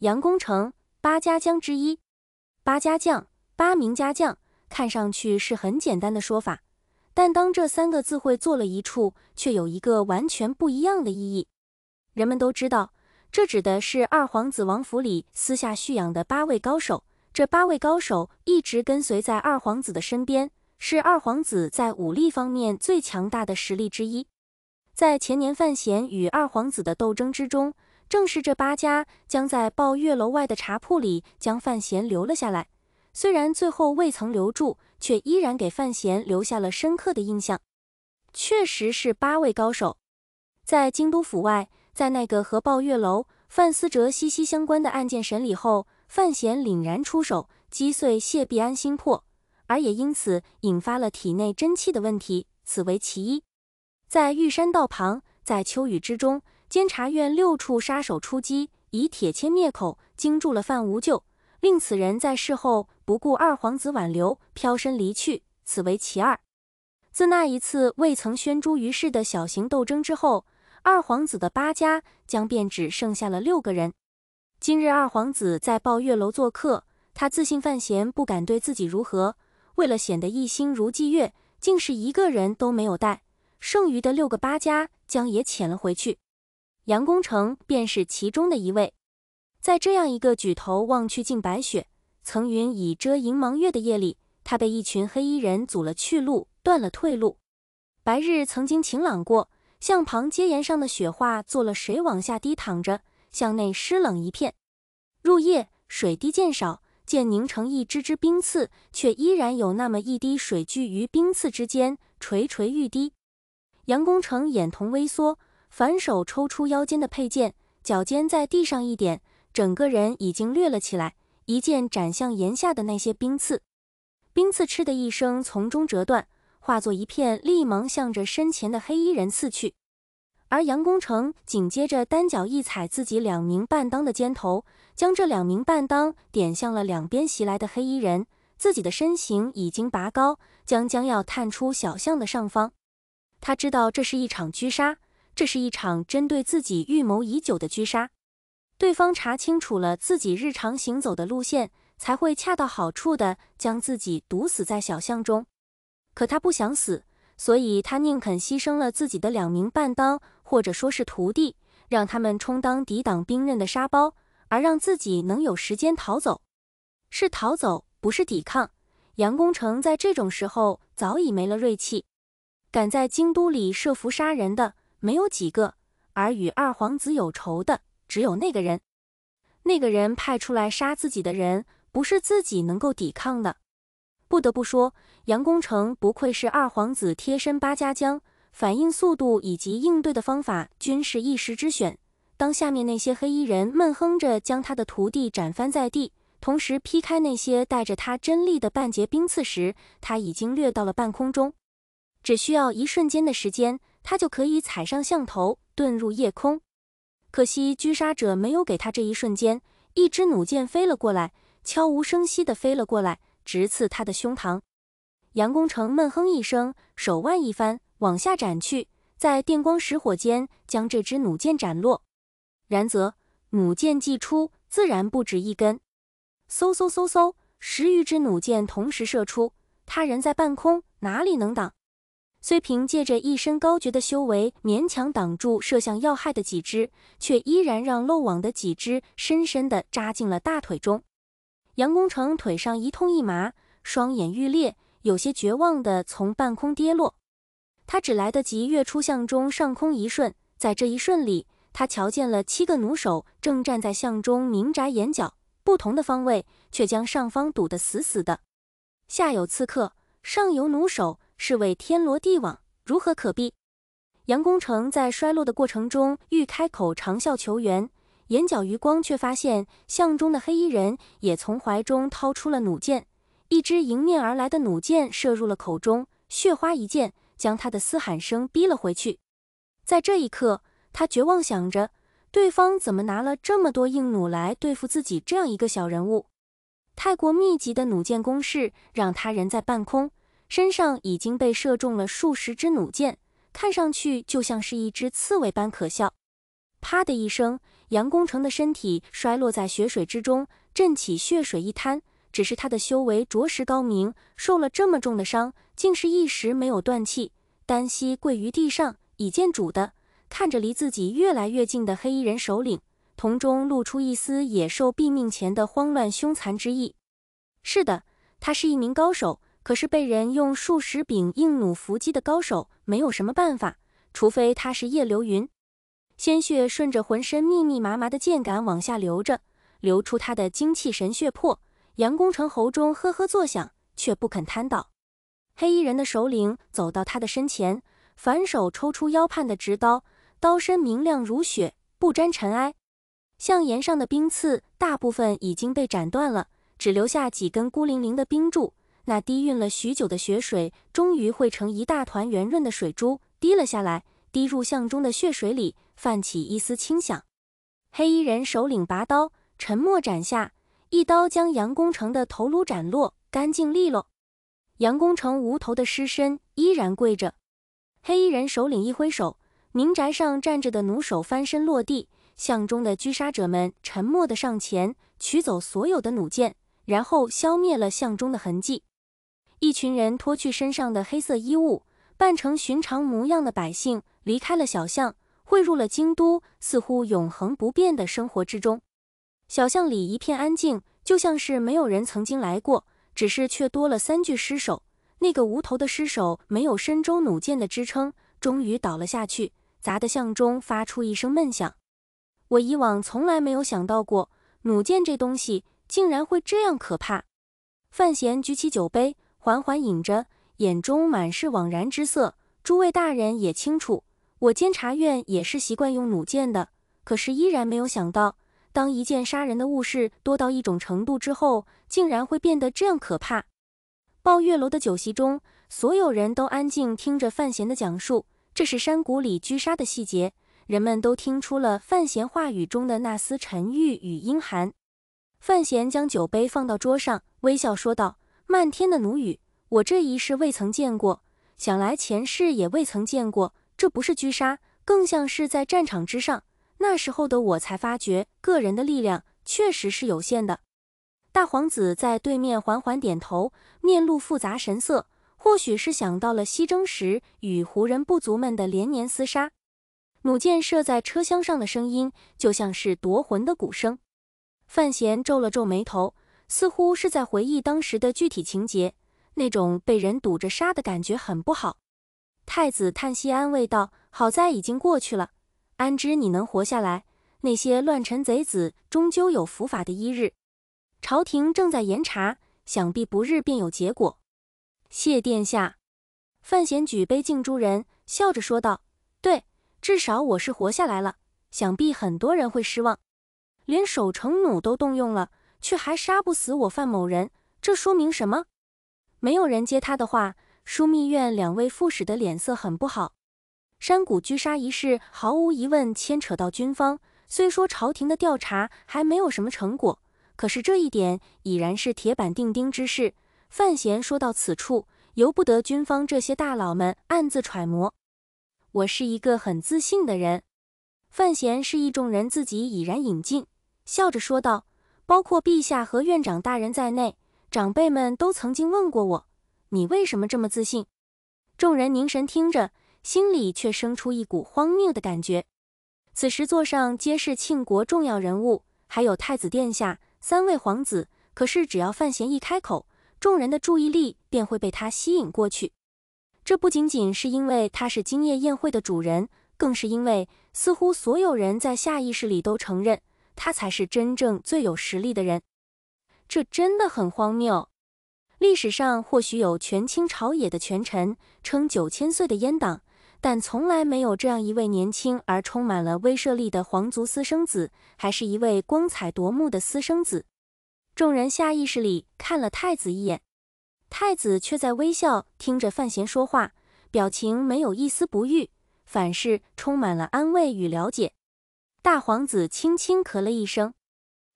杨公城八家将之一，八家将、八名家将，看上去是很简单的说法，但当这三个字汇做了一处，却有一个完全不一样的意义。人们都知道，这指的是二皇子王府里私下蓄养的八位高手。这八位高手一直跟随在二皇子的身边，是二皇子在武力方面最强大的实力之一。在前年范闲与二皇子的斗争之中。正是这八家将在抱月楼外的茶铺里将范闲留了下来，虽然最后未曾留住，却依然给范闲留下了深刻的印象。确实是八位高手，在京都府外，在那个和抱月楼、范思哲息息相关的案件审理后，范闲凛然出手，击碎谢必安心魄，而也因此引发了体内真气的问题，此为其一。在玉山道旁，在秋雨之中。监察院六处杀手出击，以铁签灭口，惊住了范无救，令此人在事后不顾二皇子挽留，飘身离去。此为其二。自那一次未曾宣诸于世的小型斗争之后，二皇子的八家将便只剩下了六个人。今日二皇子在抱月楼做客，他自信范闲不敢对自己如何，为了显得一心如霁月，竟是一个人都没有带，剩余的六个八家将也潜了回去。杨功成便是其中的一位。在这样一个举头望去尽白雪，层云已遮银茫月的夜里，他被一群黑衣人阻了去路，断了退路。白日曾经晴朗过，向旁阶沿上的雪化作了水往下滴淌着，向内湿冷一片。入夜，水滴渐少，渐凝成一支支冰刺，却依然有那么一滴水聚于冰刺之间，垂垂欲滴。杨功成眼瞳微缩。反手抽出腰间的佩剑，脚尖在地上一点，整个人已经掠了起来，一剑斩向檐下的那些冰刺，冰刺嗤的一声从中折断，化作一片利芒，向着身前的黑衣人刺去。而杨功成紧接着单脚一踩，自己两名半当的肩头，将这两名半当点向了两边袭来的黑衣人，自己的身形已经拔高，将将要探出小巷的上方。他知道这是一场狙杀。这是一场针对自己预谋已久的狙杀，对方查清楚了自己日常行走的路线，才会恰到好处的将自己毒死在小巷中。可他不想死，所以他宁肯牺牲了自己的两名半当，或者说是徒弟，让他们充当抵挡兵刃的沙包，而让自己能有时间逃走。是逃走，不是抵抗。杨公成在这种时候早已没了锐气，敢在京都里设伏杀人的。没有几个，而与二皇子有仇的只有那个人。那个人派出来杀自己的人，不是自己能够抵抗的。不得不说，杨功成不愧是二皇子贴身八家将，反应速度以及应对的方法均是一时之选。当下面那些黑衣人闷哼着将他的徒弟斩翻在地，同时劈开那些带着他真力的半截冰刺时，他已经掠到了半空中，只需要一瞬间的时间。他就可以踩上象头，遁入夜空。可惜狙杀者没有给他这一瞬间，一支弩箭飞了过来，悄无声息地飞了过来，直刺他的胸膛。杨功成闷哼一声，手腕一翻，往下斩去，在电光石火间将这支弩箭斩落。然则弩箭既出，自然不止一根，嗖嗖嗖嗖，十余支弩箭同时射出，他人在半空，哪里能挡？虽凭借着一身高绝的修为，勉强挡住射向要害的几只，却依然让漏网的几只深深的扎进了大腿中。杨功成腿上一痛一麻，双眼欲裂，有些绝望的从半空跌落。他只来得及跃出巷中上空一瞬，在这一瞬里，他瞧见了七个弩手正站在巷中，明眨眼角，不同的方位，却将上方堵得死死的。下有刺客，上有弩手。是为天罗地网，如何可避？杨公成在衰落的过程中，欲开口长啸求援，眼角余光却发现巷中的黑衣人也从怀中掏出了弩箭，一支迎面而来的弩箭射入了口中，血花一溅，将他的嘶喊声逼了回去。在这一刻，他绝望想着，对方怎么拿了这么多硬弩来对付自己这样一个小人物？太过密集的弩箭攻势，让他人在半空。身上已经被射中了数十支弩箭，看上去就像是一只刺猬般可笑。啪的一声，杨功成的身体摔落在血水之中，震起血水一滩。只是他的修为着实高明，受了这么重的伤，竟是一时没有断气。单膝跪于地上，以见主的看着离自己越来越近的黑衣人首领，瞳中露出一丝野兽毙命前的慌乱凶残之意。是的，他是一名高手。可是被人用数十柄硬弩伏击的高手，没有什么办法，除非他是叶流云。鲜血顺着浑身密密麻麻的箭杆往下流着，流出他的精气神血魄。杨功成喉中呵呵作响，却不肯瘫倒。黑衣人的首领走到他的身前，反手抽出腰畔的直刀，刀身明亮如雪，不沾尘埃。象岩上的冰刺大部分已经被斩断了，只留下几根孤零零的冰柱。那滴晕了许久的血水，终于汇成一大团圆润的水珠，滴了下来，滴入巷中的血水里，泛起一丝清响。黑衣人首领拔刀，沉默斩下，一刀将杨工成的头颅斩落，干净利落。杨工成无头的尸身依然跪着。黑衣人首领一挥手，民宅上站着的弩手翻身落地，巷中的狙杀者们沉默的上前，取走所有的弩箭，然后消灭了巷中的痕迹。一群人脱去身上的黑色衣物，扮成寻常模样的百姓离开了小巷，汇入了京都似乎永恒不变的生活之中。小巷里一片安静，就像是没有人曾经来过，只是却多了三具尸首。那个无头的尸首没有身州弩箭的支撑，终于倒了下去，砸得巷中发出一声闷响。我以往从来没有想到过，弩箭这东西竟然会这样可怕。范闲举起酒杯。缓缓饮着，眼中满是惘然之色。诸位大人也清楚，我监察院也是习惯用弩箭的，可是依然没有想到，当一箭杀人的误事多到一种程度之后，竟然会变得这样可怕。抱月楼的酒席中，所有人都安静听着范闲的讲述，这是山谷里狙杀的细节，人们都听出了范闲话语中的那丝沉郁与阴寒。范闲将酒杯放到桌上，微笑说道。漫天的弩雨，我这一世未曾见过，想来前世也未曾见过。这不是狙杀，更像是在战场之上。那时候的我才发觉，个人的力量确实是有限的。大皇子在对面缓缓点头，面露复杂神色，或许是想到了西征时与胡人部族们的连年厮杀。弩箭射在车厢上的声音，就像是夺魂的鼓声。范闲皱了皱眉头。似乎是在回忆当时的具体情节，那种被人堵着杀的感觉很不好。太子叹息安慰道：“好在已经过去了，安知你能活下来？那些乱臣贼子终究有伏法的一日。朝廷正在严查，想必不日便有结果。”谢殿下，范闲举杯敬诸人，笑着说道：“对，至少我是活下来了。想必很多人会失望，连守城弩都动用了。”却还杀不死我范某人，这说明什么？没有人接他的话。枢密院两位副使的脸色很不好。山谷狙杀一事，毫无疑问牵扯到军方。虽说朝廷的调查还没有什么成果，可是这一点已然是铁板钉钉之事。范闲说到此处，由不得军方这些大佬们暗自揣摩。我是一个很自信的人。范闲示意众人自己已然引进，笑着说道。包括陛下和院长大人在内，长辈们都曾经问过我：“你为什么这么自信？”众人凝神听着，心里却生出一股荒谬的感觉。此时座上皆是庆国重要人物，还有太子殿下、三位皇子。可是只要范闲一开口，众人的注意力便会被他吸引过去。这不仅仅是因为他是今夜宴会的主人，更是因为似乎所有人在下意识里都承认。他才是真正最有实力的人，这真的很荒谬。历史上或许有权倾朝野的权臣，称九千岁的阉党，但从来没有这样一位年轻而充满了威慑力的皇族私生子，还是一位光彩夺目的私生子。众人下意识里看了太子一眼，太子却在微笑听着范闲说话，表情没有一丝不悦，反是充满了安慰与了解。大皇子轻轻咳了一声，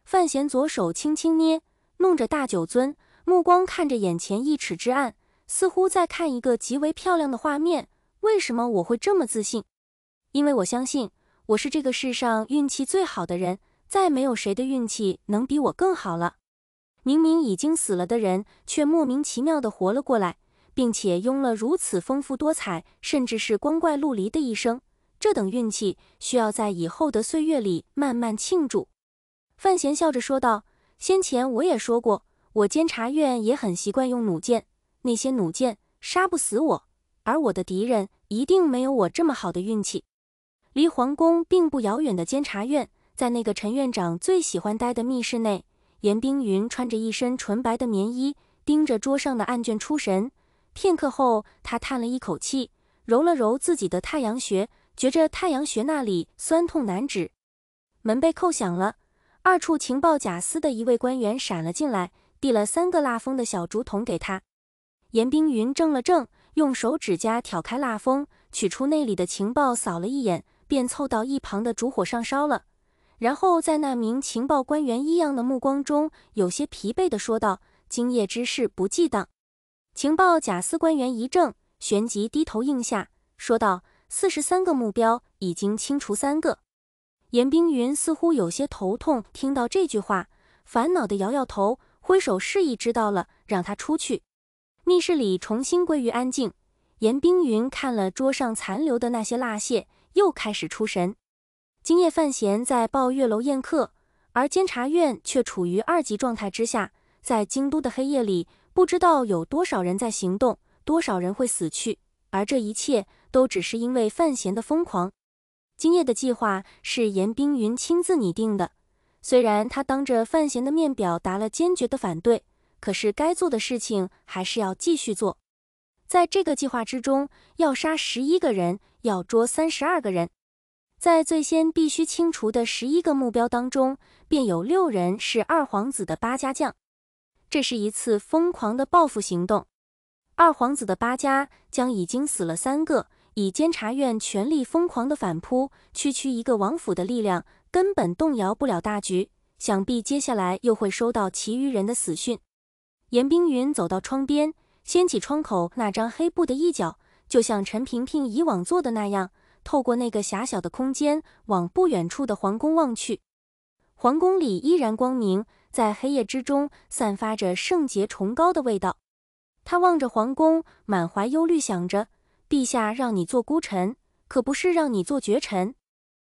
范闲左手轻轻捏弄着大酒樽，目光看着眼前一尺之暗，似乎在看一个极为漂亮的画面。为什么我会这么自信？因为我相信我是这个世上运气最好的人，再没有谁的运气能比我更好了。明明已经死了的人，却莫名其妙的活了过来，并且拥了如此丰富多彩，甚至是光怪陆离的一生。这等运气需要在以后的岁月里慢慢庆祝。范闲笑着说道：“先前我也说过，我监察院也很习惯用弩箭，那些弩箭杀不死我，而我的敌人一定没有我这么好的运气。”离皇宫并不遥远的监察院，在那个陈院长最喜欢待的密室内，严冰云穿着一身纯白的棉衣，盯着桌上的案卷出神。片刻后，他叹了一口气，揉了揉自己的太阳穴。觉着太阳穴那里酸痛难止，门被叩响了。二处情报假司的一位官员闪了进来，递了三个蜡封的小竹筒给他。严冰云怔了怔，用手指甲挑开蜡封，取出内里的情报，扫了一眼，便凑到一旁的烛火上烧了。然后在那名情报官员异样的目光中，有些疲惫地说道：“今夜之事不记档。”情报假司官员一怔，旋即低头应下，说道。四十三个目标已经清除三个，严冰云似乎有些头痛。听到这句话，烦恼地摇摇头，挥手示意知道了，让他出去。密室里重新归于安静。严冰云看了桌上残留的那些蜡屑，又开始出神。今夜范闲在抱月楼宴客，而监察院却处于二级状态之下。在京都的黑夜里，不知道有多少人在行动，多少人会死去，而这一切。都只是因为范闲的疯狂。今夜的计划是严冰云亲自拟定的，虽然他当着范闲的面表达了坚决的反对，可是该做的事情还是要继续做。在这个计划之中，要杀十一个人，要捉三十二个人。在最先必须清除的十一个目标当中，便有六人是二皇子的八家将。这是一次疯狂的报复行动。二皇子的八家将已经死了三个。以监察院权力疯狂的反扑，区区一个王府的力量根本动摇不了大局。想必接下来又会收到其余人的死讯。严冰云走到窗边，掀起窗口那张黑布的一角，就像陈萍萍以往做的那样，透过那个狭小的空间往不远处的皇宫望去。皇宫里依然光明，在黑夜之中散发着圣洁崇高的味道。他望着皇宫，满怀忧虑，想着。陛下让你做孤臣，可不是让你做绝臣。